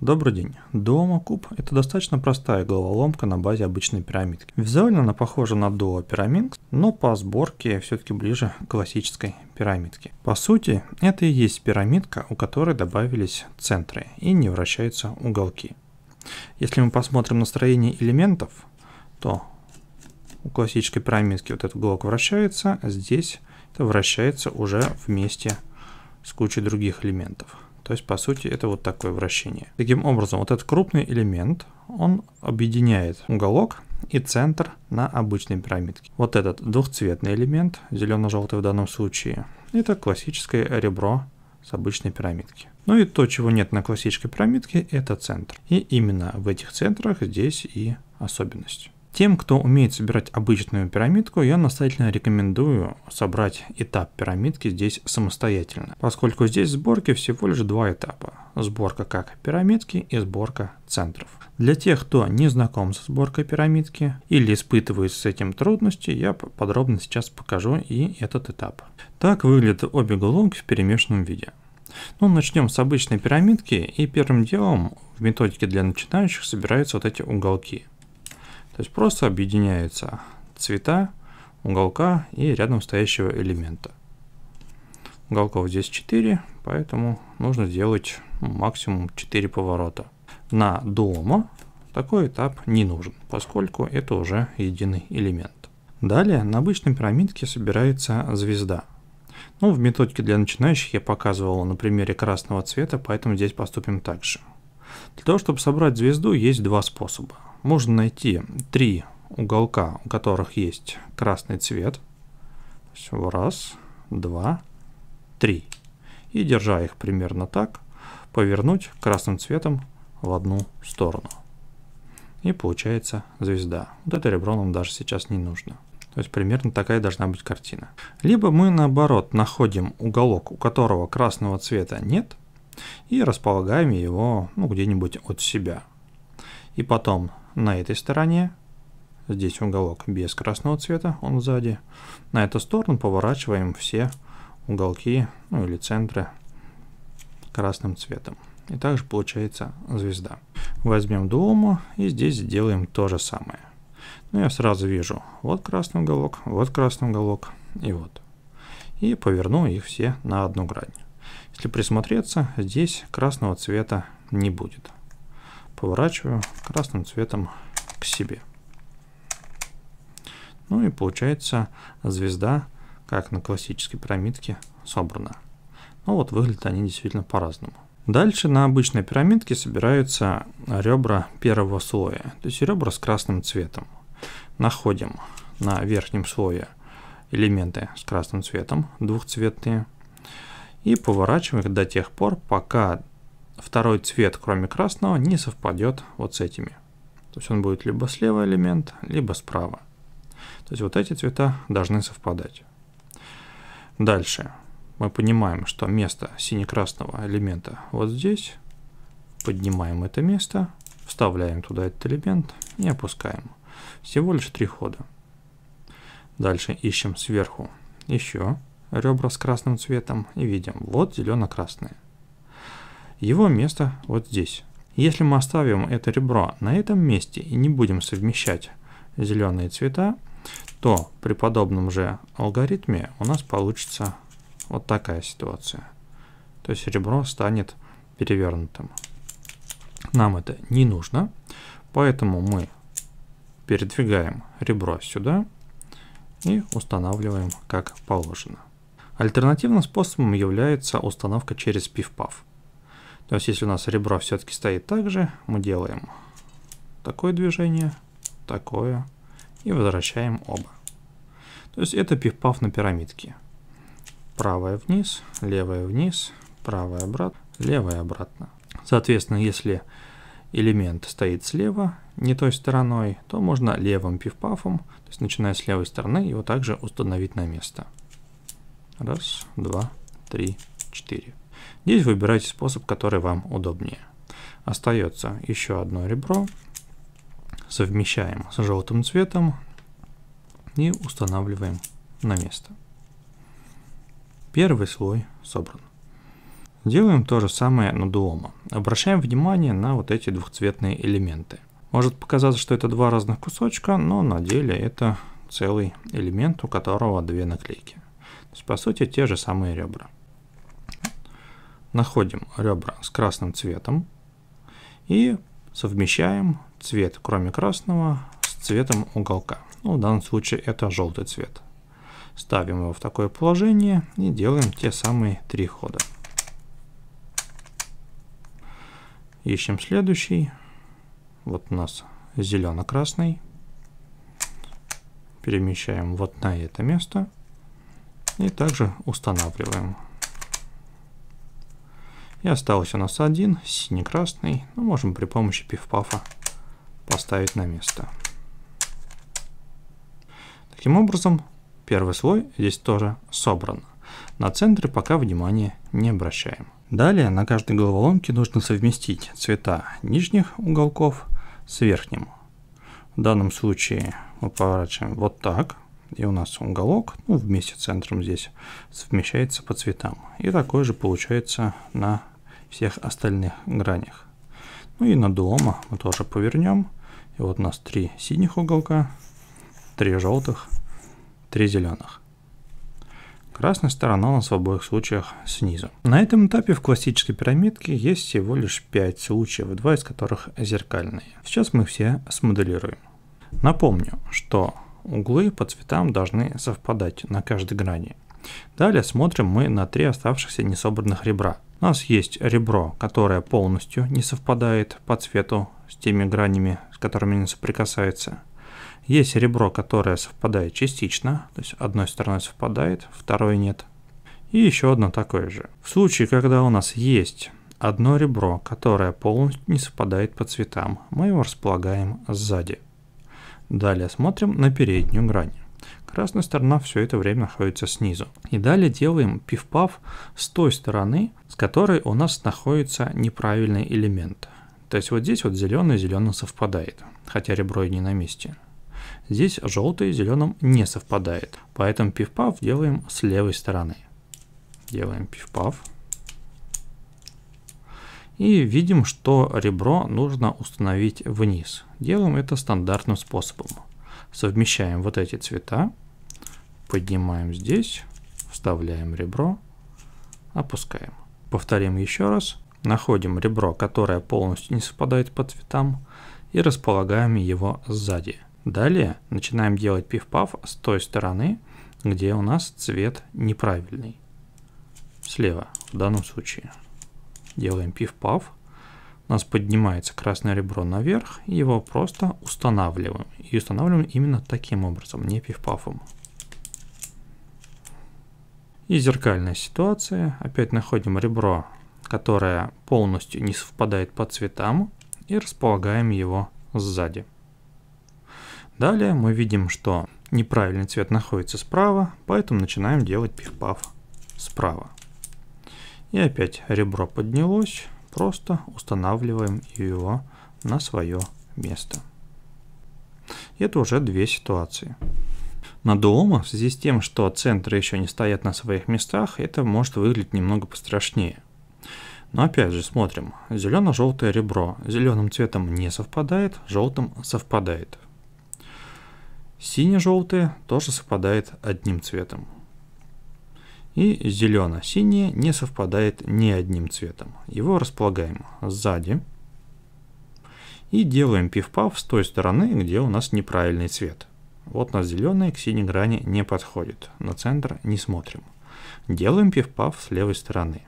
Добрый день. Дуома куб – это достаточно простая головоломка на базе обычной пирамидки. Визуально она похожа на дуо пирамид, но по сборке все-таки ближе к классической пирамидке. По сути, это и есть пирамидка, у которой добавились центры и не вращаются уголки. Если мы посмотрим на строение элементов, то у классической пирамидки вот этот уголок вращается, а здесь это вращается уже вместе с кучей других элементов. То есть, по сути, это вот такое вращение. Таким образом, вот этот крупный элемент, он объединяет уголок и центр на обычной пирамидке. Вот этот двухцветный элемент, зелено-желтый в данном случае, это классическое ребро с обычной пирамидки. Ну и то, чего нет на классической пирамидке, это центр. И именно в этих центрах здесь и особенность. Тем, кто умеет собирать обычную пирамидку, я настоятельно рекомендую собрать этап пирамидки здесь самостоятельно, поскольку здесь в сборке всего лишь два этапа. Сборка как пирамидки и сборка центров. Для тех, кто не знаком со сборкой пирамидки или испытывает с этим трудности, я подробно сейчас покажу и этот этап. Так выглядят обе головки в перемешанном виде. Ну, начнем с обычной пирамидки и первым делом в методике для начинающих собираются вот эти уголки. То есть просто объединяются цвета уголка и рядом стоящего элемента. Уголков здесь 4, поэтому нужно сделать ну, максимум 4 поворота. На дома такой этап не нужен, поскольку это уже единый элемент. Далее на обычной пирамидке собирается звезда. Ну, в методике для начинающих я показывал на примере красного цвета, поэтому здесь поступим так же. Для того, чтобы собрать звезду, есть два способа можно найти три уголка, у которых есть красный цвет. Раз, два, три. И держа их примерно так, повернуть красным цветом в одну сторону. И получается звезда. Вот это ребро нам даже сейчас не нужно. То есть примерно такая должна быть картина. Либо мы наоборот находим уголок, у которого красного цвета нет, и располагаем его ну, где-нибудь от себя. И потом на этой стороне, здесь уголок без красного цвета, он сзади. На эту сторону поворачиваем все уголки, ну или центры красным цветом. И также получается звезда. Возьмем дуому и здесь сделаем то же самое. Ну, я сразу вижу, вот красный уголок, вот красный уголок и вот. И поверну их все на одну грань. Если присмотреться, здесь красного цвета не будет поворачиваю красным цветом к себе. Ну и получается звезда, как на классической пирамидке, собрана. Ну вот выглядят они действительно по-разному. Дальше на обычной пирамидке собираются ребра первого слоя, то есть ребра с красным цветом. Находим на верхнем слое элементы с красным цветом, двухцветные, и поворачиваем их до тех пор, пока второй цвет, кроме красного, не совпадет вот с этими. То есть он будет либо слева элемент, либо справа. То есть вот эти цвета должны совпадать. Дальше мы понимаем, что место сине-красного элемента вот здесь. Поднимаем это место, вставляем туда этот элемент и опускаем. Всего лишь три хода. Дальше ищем сверху еще ребра с красным цветом и видим, вот зелено-красные. Его место вот здесь. Если мы оставим это ребро на этом месте и не будем совмещать зеленые цвета, то при подобном же алгоритме у нас получится вот такая ситуация. То есть ребро станет перевернутым. Нам это не нужно, поэтому мы передвигаем ребро сюда и устанавливаем как положено. Альтернативным способом является установка через пиф-паф. То есть если у нас ребро все-таки стоит так же, мы делаем такое движение, такое, и возвращаем оба. То есть это пиф-паф на пирамидке. Правая вниз, левая вниз, правая обратно, левая обратно. Соответственно, если элемент стоит слева, не той стороной, то можно левым пиф-пафом, то есть начиная с левой стороны, его также установить на место. Раз, два, три, четыре. Здесь выбирайте способ, который вам удобнее. Остается еще одно ребро. Совмещаем с желтым цветом и устанавливаем на место. Первый слой собран. Делаем то же самое на дуома. Обращаем внимание на вот эти двухцветные элементы. Может показаться, что это два разных кусочка, но на деле это целый элемент, у которого две наклейки. То есть, по сути, те же самые ребра. Находим ребра с красным цветом и совмещаем цвет, кроме красного, с цветом уголка. Ну, в данном случае это желтый цвет. Ставим его в такое положение и делаем те самые три хода. Ищем следующий. Вот у нас зелено-красный. Перемещаем вот на это место. И также устанавливаем. И осталось у нас один, синий-красный. Мы ну, можем при помощи пиф-пафа поставить на место. Таким образом, первый слой здесь тоже собран. На центре пока внимания не обращаем. Далее на каждой головоломке нужно совместить цвета нижних уголков с верхним. В данном случае мы поворачиваем вот так, и у нас уголок ну, вместе с центром здесь совмещается по цветам. И такой же получается на всех остальных гранях. Ну и на дома мы тоже повернем. И вот у нас три синих уголка, три желтых, три зеленых. Красная сторона у нас в обоих случаях снизу. На этом этапе в классической пирамидке есть всего лишь 5 случаев, два из которых зеркальные. Сейчас мы все смоделируем. Напомню, что углы по цветам должны совпадать на каждой грани. Далее смотрим мы на три оставшихся несобранных ребра – у нас есть ребро, которое полностью не совпадает по цвету с теми гранями, с которыми оно соприкасается. Есть ребро, которое совпадает частично, то есть одной стороной совпадает, второй нет. И еще одно такое же. В случае, когда у нас есть одно ребро, которое полностью не совпадает по цветам, мы его располагаем сзади. Далее смотрим на переднюю грань. Красная сторона все это время находится снизу. И далее делаем пиф-паф с той стороны, с которой у нас находится неправильный элемент. То есть вот здесь вот зеленый зеленым совпадает, хотя ребро и не на месте. Здесь желтый зеленым не совпадает, поэтому пиф-паф делаем с левой стороны. Делаем пиф-паф. И видим, что ребро нужно установить вниз. Делаем это стандартным способом. Совмещаем вот эти цвета, поднимаем здесь, вставляем ребро, опускаем. Повторим еще раз. Находим ребро, которое полностью не совпадает по цветам, и располагаем его сзади. Далее начинаем делать пиф-паф с той стороны, где у нас цвет неправильный. Слева в данном случае. Делаем пиф-паф нас поднимается красное ребро наверх, и его просто устанавливаем. И устанавливаем именно таким образом, не пифпафом. И зеркальная ситуация. Опять находим ребро, которое полностью не совпадает по цветам, и располагаем его сзади. Далее мы видим, что неправильный цвет находится справа, поэтому начинаем делать пиф-паф справа. И опять ребро поднялось, Просто устанавливаем ее на свое место. Это уже две ситуации. На дома, в связи с тем, что центры еще не стоят на своих местах, это может выглядеть немного пострашнее. Но опять же смотрим. Зелено-желтое ребро зеленым цветом не совпадает, желтым совпадает. Сине-желтое тоже совпадает одним цветом и зелено-синее не совпадает ни одним цветом. Его располагаем сзади и делаем пиф-паф с той стороны, где у нас неправильный цвет. Вот на зеленый к синей грани не подходит, на центр не смотрим. Делаем пиф-паф с левой стороны.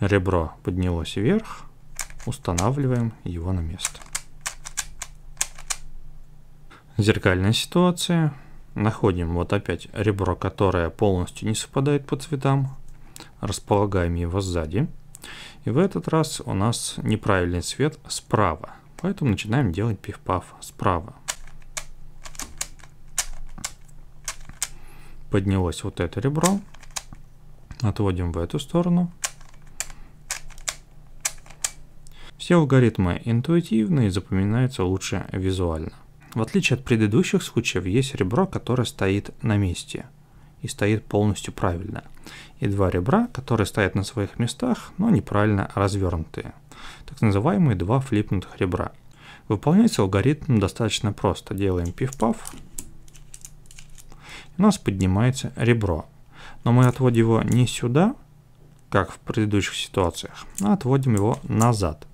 Ребро поднялось вверх, устанавливаем его на место. Зеркальная ситуация. Находим вот опять ребро, которое полностью не совпадает по цветам. Располагаем его сзади. И в этот раз у нас неправильный цвет справа. Поэтому начинаем делать пиф-паф справа. Поднялось вот это ребро. Отводим в эту сторону. Все алгоритмы интуитивны и запоминаются лучше визуально. В отличие от предыдущих случаев, есть ребро, которое стоит на месте и стоит полностью правильно, и два ребра, которые стоят на своих местах, но неправильно развернутые, так называемые два флипнутых ребра. Выполняется алгоритм достаточно просто. Делаем пиф-паф, у нас поднимается ребро. Но мы отводим его не сюда, как в предыдущих ситуациях, а отводим его назад,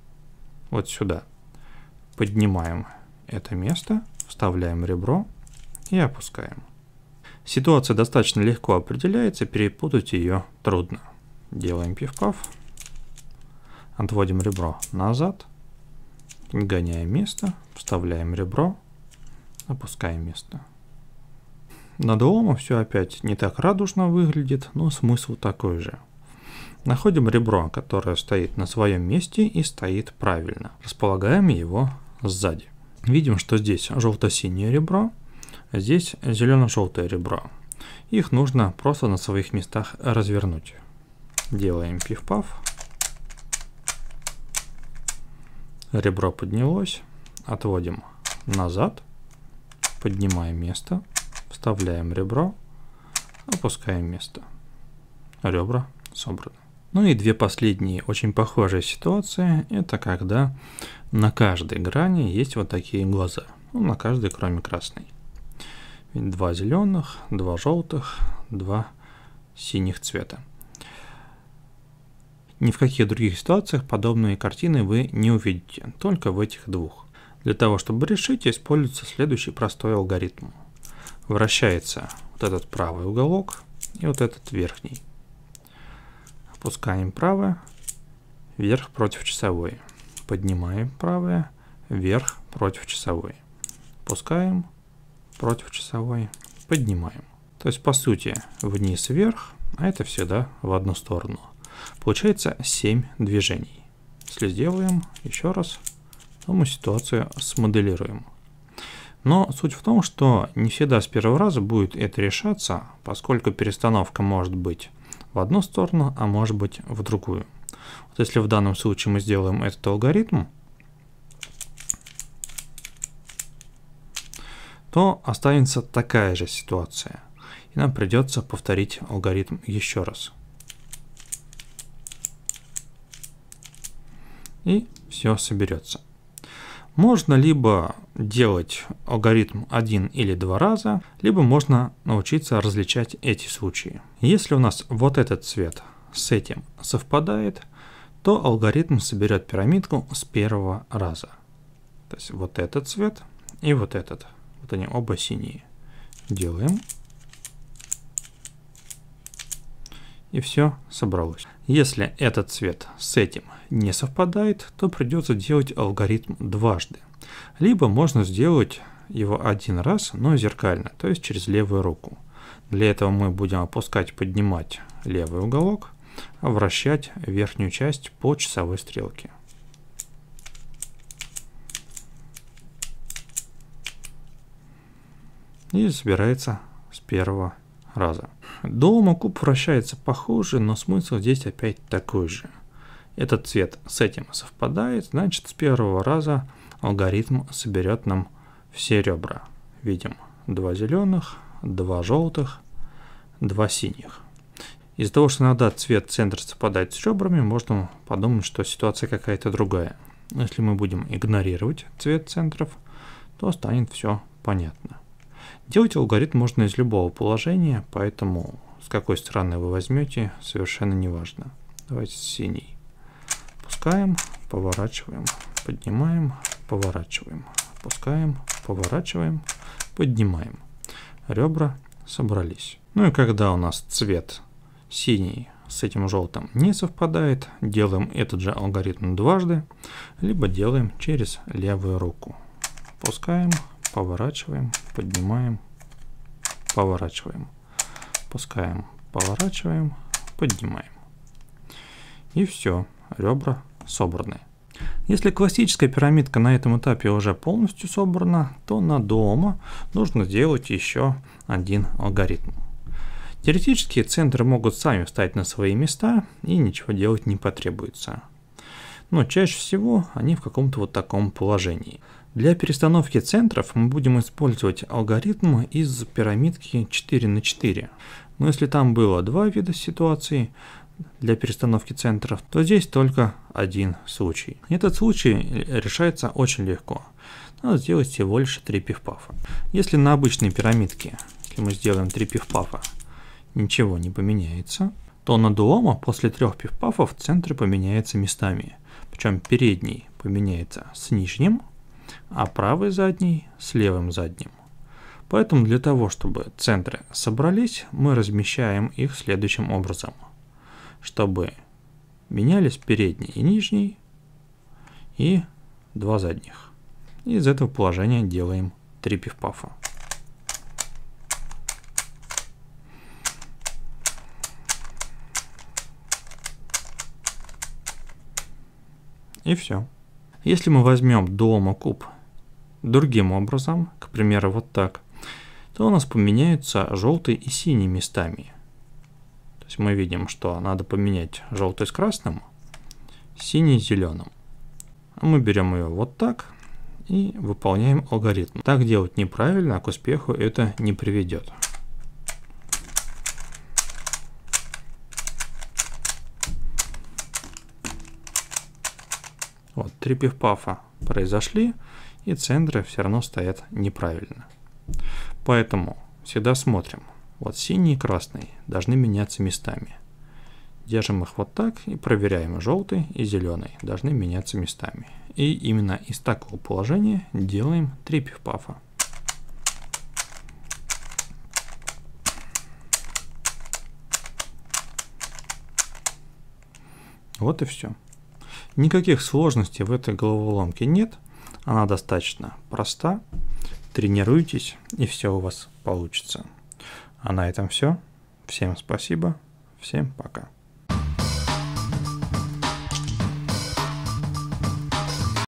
вот сюда. Поднимаем это место, вставляем ребро и опускаем. Ситуация достаточно легко определяется, перепутать ее трудно. Делаем пивков, отводим ребро назад, гоняем место, вставляем ребро, опускаем место. На дуома все опять не так радужно выглядит, но смысл такой же. Находим ребро, которое стоит на своем месте и стоит правильно. Располагаем его сзади видим, что здесь желто-синее ребро, а здесь зелено-желтое ребро. Их нужно просто на своих местах развернуть. Делаем пиф-паф. Ребро поднялось. Отводим назад. Поднимаем место. Вставляем ребро. Опускаем место. Ребра собраны. Ну и две последние очень похожие ситуации, это когда на каждой грани есть вот такие глаза. Ну, на каждой, кроме красной. Два зеленых, два желтых, два синих цвета. Ни в каких других ситуациях подобные картины вы не увидите, только в этих двух. Для того, чтобы решить, используется следующий простой алгоритм. Вращается вот этот правый уголок и вот этот верхний. Опускаем правое, вверх против часовой. Поднимаем правое, вверх против часовой. Опускаем против часовой, поднимаем. То есть, по сути, вниз-вверх, а это всегда в одну сторону. Получается 7 движений. Если сделаем еще раз, то мы ситуацию смоделируем. Но суть в том, что не всегда с первого раза будет это решаться, поскольку перестановка может быть в одну сторону, а может быть в другую. Вот если в данном случае мы сделаем этот алгоритм, то останется такая же ситуация. И нам придется повторить алгоритм еще раз. И все соберется. Можно либо делать алгоритм один или два раза, либо можно научиться различать эти случаи. Если у нас вот этот цвет с этим совпадает, то алгоритм соберет пирамидку с первого раза. То есть вот этот цвет и вот этот. Вот они оба синие. Делаем и все собралось. Если этот цвет с этим не совпадает, то придется делать алгоритм дважды. Либо можно сделать его один раз, но зеркально, то есть через левую руку. Для этого мы будем опускать, поднимать левый уголок, а вращать верхнюю часть по часовой стрелке. И собирается с первого раза. Дома куб вращается похоже, но смысл здесь опять такой же. Этот цвет с этим совпадает, значит с первого раза алгоритм соберет нам все ребра. Видим два зеленых, два желтых, два синих. Из-за того, что иногда цвет центра совпадает с ребрами, можно подумать, что ситуация какая-то другая. Если мы будем игнорировать цвет центров, то станет все понятно. Делать алгоритм можно из любого положения, поэтому с какой стороны вы возьмете, совершенно не важно. Давайте с синей. Пускаем, поворачиваем, поднимаем, поворачиваем, опускаем, поворачиваем, поднимаем. Ребра собрались. Ну и когда у нас цвет синий с этим желтым не совпадает, делаем этот же алгоритм дважды, либо делаем через левую руку. Пускаем поворачиваем, поднимаем, поворачиваем, пускаем, поворачиваем, поднимаем. И все, ребра собраны. Если классическая пирамидка на этом этапе уже полностью собрана, то на дома нужно сделать еще один алгоритм. Теоретически центры могут сами встать на свои места и ничего делать не потребуется. Но чаще всего они в каком-то вот таком положении. Для перестановки центров мы будем использовать алгоритм из пирамидки 4 на 4. Но если там было два вида ситуации для перестановки центров, то здесь только один случай. Этот случай решается очень легко. Надо сделать всего лишь 3 пифпафа. Если на обычной пирамидке, если мы сделаем 3 пивпафа, ничего не поменяется, то на дуома после трех пивпафов центры поменяются местами. Причем передний поменяется с нижним, а правый задний с левым задним. Поэтому для того, чтобы центры собрались, мы размещаем их следующим образом. Чтобы менялись передний и нижний, и два задних. из этого положения делаем три пивпафа И все. Если мы возьмем домокуб другим образом, к примеру, вот так, то у нас поменяются желтые и синие местами. То есть мы видим, что надо поменять желтый с красным, синий с зеленым. А мы берем ее вот так и выполняем алгоритм. Так делать неправильно, а к успеху это не приведет. Вот, три пиф произошли, и центры все равно стоят неправильно. Поэтому всегда смотрим. Вот синий и красный должны меняться местами. Держим их вот так и проверяем. Желтый и зеленый должны меняться местами. И именно из такого положения делаем три пиф Вот и все. Никаких сложностей в этой головоломке нет, она достаточно проста. Тренируйтесь, и все у вас получится. А на этом все. Всем спасибо, всем пока.